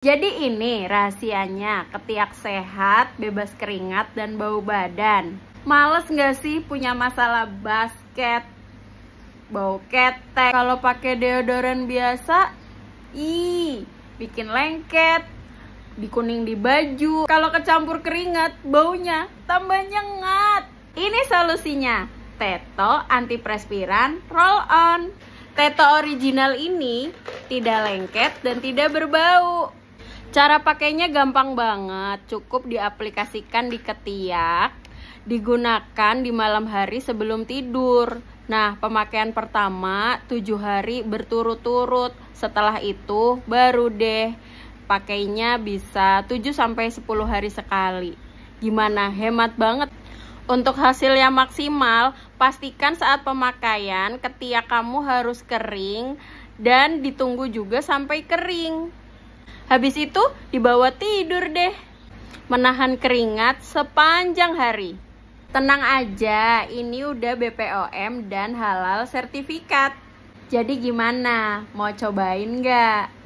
Jadi ini rahasianya, ketiak sehat, bebas keringat, dan bau badan. Males nggak sih punya masalah basket, bau ketek? Kalau pakai deodoran biasa, ih, bikin lengket, dikuning di baju. Kalau kecampur keringat, baunya tambah nyengat. Ini solusinya, Teto Antiprespiran Roll On. Teto original ini tidak lengket dan tidak berbau. Cara pakainya gampang banget, cukup diaplikasikan di ketiak, digunakan di malam hari sebelum tidur. Nah, pemakaian pertama 7 hari berturut-turut, setelah itu baru deh pakainya bisa 7 sampai 10 hari sekali. Gimana? Hemat banget. Untuk hasil yang maksimal, pastikan saat pemakaian ketiak kamu harus kering dan ditunggu juga sampai kering. Habis itu dibawa tidur deh. Menahan keringat sepanjang hari. Tenang aja, ini udah BPOM dan halal sertifikat. Jadi gimana? Mau cobain nggak?